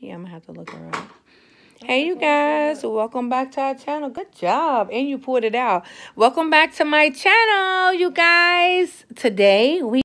Yeah, I'm going to have to look around. Hey, you guys. Welcome back to our channel. Good job. And you pulled it out. Welcome back to my channel, you guys. Today, we...